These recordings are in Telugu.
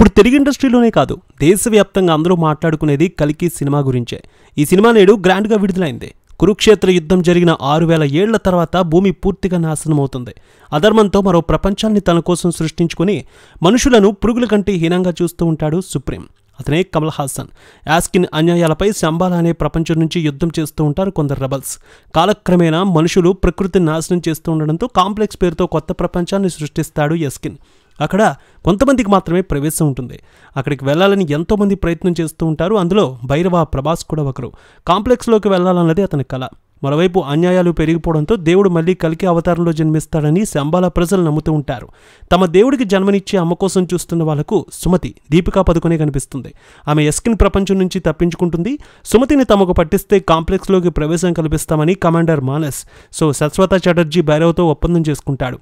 ఇప్పుడు తెలుగు ఇండస్ట్రీలోనే కాదు దేశవ్యాప్తంగా అందరూ మాట్లాడుకునేది కలికి సినిమా గురించే ఈ సినిమా నేడు గ్రాండ్గా విడుదలైంది కురుక్షేత్ర యుద్ధం జరిగిన ఆరు వేల ఏళ్ల తర్వాత భూమి పూర్తిగా నాశనమవుతుంది అధర్మంతో మరో ప్రపంచాన్ని తన కోసం సృష్టించుకుని మనుషులను పురుగుల కంటే హీనంగా చూస్తూ ఉంటాడు సుప్రీం అతనే కమల్ హాసన్ యాస్కిన్ అన్యాయాలపై శంబాల అనే ప్రపంచం నుంచి యుద్ధం చేస్తూ ఉంటారు కొందరు రబల్స్ కాలక్రమేణా మనుషులు ప్రకృతిని నాశనం చేస్తూ ఉండడంతో కాంప్లెక్స్ పేరుతో కొత్త ప్రపంచాన్ని సృష్టిస్తాడు యస్కిన్ అక్కడ కొంతమందికి మాత్రమే ప్రవేశం ఉంటుంది అక్కడికి వెళ్ళాలని ఎంతోమంది ప్రయత్నం చేస్తూ ఉంటారు అందులో భైరవ ప్రభాస్ కూడా ఒకరు కాంప్లెక్స్లోకి వెళ్ళాలన్నది అతని కళ మరోవైపు అన్యాయాలు పెరిగిపోవడంతో దేవుడు మళ్లీ కలికి అవతారంలో జన్మిస్తాడని శంబాల ప్రజలు నమ్ముతూ ఉంటారు తమ దేవుడికి జన్మనిచ్చే అమ్మ కోసం చూస్తున్న వాళ్లకు సుమతి దీపికా పదుకునే కనిపిస్తుంది ఆమె ఎస్కిన్ ప్రపంచం నుంచి తప్పించుకుంటుంది సుమతిని తమకు పట్టిస్తే కాంప్లెక్స్లోకి ప్రవేశం కల్పిస్తామని కమాండర్ మానస్ సో సత్స్వత చటర్జీ భైరవతో ఒప్పందం చేసుకుంటాడు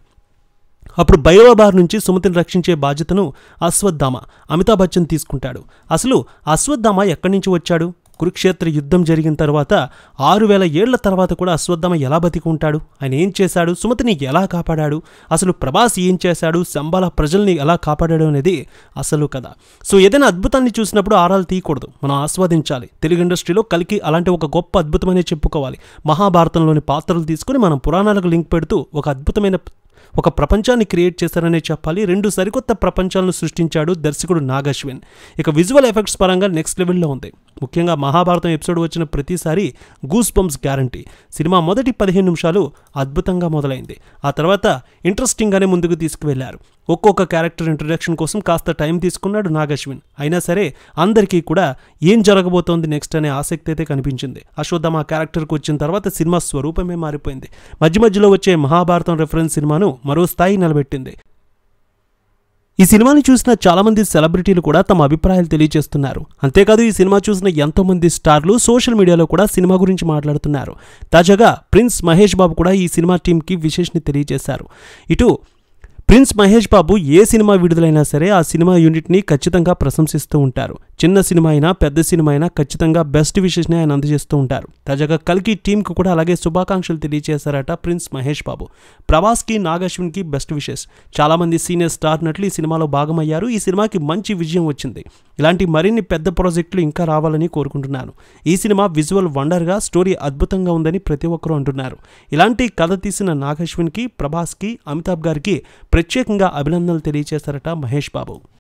అప్పుడు బయోబార్ నుంచి సుమతిని రక్షించే బాధ్యతను అశ్వత్థామ అమితాబ్ బచ్చన్ తీసుకుంటాడు అసలు అశ్వత్థామ ఎక్కడి నుంచి వచ్చాడు కురుక్షేత్ర యుద్ధం జరిగిన తర్వాత ఆరు వేల ఏళ్ల తర్వాత కూడా అశ్వత్థామ ఎలా బతికి ఉంటాడు ఆయన ఏం చేశాడు సుమతిని ఎలా కాపాడాడు అసలు ప్రభాస్ ఏం చేశాడు శంబాల ప్రజల్ని ఎలా కాపాడాడు అనేది అసలు కదా సో ఏదైనా అద్భుతాన్ని చూసినప్పుడు ఆరాలు తీయకూడదు మనం ఆస్వాదించాలి తెలుగు ఇండస్ట్రీలో కలికి అలాంటి ఒక గొప్ప అద్భుతమైన చెప్పుకోవాలి మహాభారతంలోని పాత్రలు తీసుకుని మనం పురాణాలకు లింక్ పెడుతూ ఒక అద్భుతమైన ఒక ప్రపంచాన్ని క్రియేట్ చేశారనే చెప్పాలి రెండు సరికొత్త ప్రపంచాలను సృష్టించాడు దర్శకుడు నాగశ్విన్ ఇక విజువల్ ఎఫెక్ట్స్ పరంగా నెక్స్ట్ లెవెల్లో ఉంది ముఖ్యంగా మహాభారతం ఎపిసోడ్ వచ్చిన ప్రతిసారి గూస్ పంప్స్ గ్యారంటీ సినిమా మొదటి పదిహేను నిమిషాలు అద్భుతంగా మొదలైంది ఆ తర్వాత ఇంట్రెస్టింగ్గానే ముందుకు తీసుకువెళ్లారు ఒక్కొక్క క్యారెక్టర్ ఇంట్రొడక్షన్ కోసం కాస్త టైం తీసుకున్నాడు నాగశ్విన్ అయినా సరే అందరికీ కూడా ఏం జరగబోతోంది నెక్స్ట్ అనే ఆసక్తి అయితే కనిపించింది అశ్వత్థమ క్యారెక్టర్కి వచ్చిన తర్వాత సినిమా స్వరూపమే మారిపోయింది మధ్య మధ్యలో వచ్చే మహాభారతం రెఫరెన్స్ సినిమాను మరో స్థాయి నిలబెట్టింది ఈ సినిమాని చూసిన చాలామంది సెలబ్రిటీలు కూడా తమ అభిప్రాయాలు తెలియజేస్తున్నారు అంతేకాదు ఈ సినిమా చూసిన ఎంతోమంది స్టార్లు సోషల్ మీడియాలో కూడా సినిమా గురించి మాట్లాడుతున్నారు తాజాగా ప్రిన్స్ మహేష్ బాబు కూడా ఈ సినిమా టీంకి విశేషని తెలియజేశారు ఇటు ప్రిన్స్ మహేష్ బాబు ఏ సినిమా విడుదలైనా సరే ఆ సినిమా యూనిట్ని ఖచ్చితంగా ప్రశంసిస్తూ ఉంటారు చిన్న సినిమా అయినా పెద్ద సినిమా అయినా ఖచ్చితంగా బెస్ట్ విషెస్ని ఆయన అందజేస్తూ ఉంటారు తాజాగా కల్కి టీంకు కూడా అలాగే శుభాకాంక్షలు తెలియజేశారట ప్రిన్స్ మహేష్ బాబు ప్రభాస్కి నాగశ్విన్కి బెస్ట్ విషెస్ చాలామంది సీనియర్ స్టార్ నటులు ఈ సినిమాలో భాగమయ్యారు ఈ సినిమాకి మంచి విజయం వచ్చింది ఇలాంటి మరిన్ని పెద్ద ప్రాజెక్టులు ఇంకా రావాలని కోరుకుంటున్నాను ఈ సినిమా విజువల్ వండర్గా స్టోరీ అద్భుతంగా ఉందని ప్రతి ఒక్కరూ అంటున్నారు ఇలాంటి కథ తీసిన నాగశ్విన్కి ప్రభాస్కి అమితాబ్ గారికి ప్రత్యేకంగా అభినందనలు తెలియజేశారట మహేష్ బాబు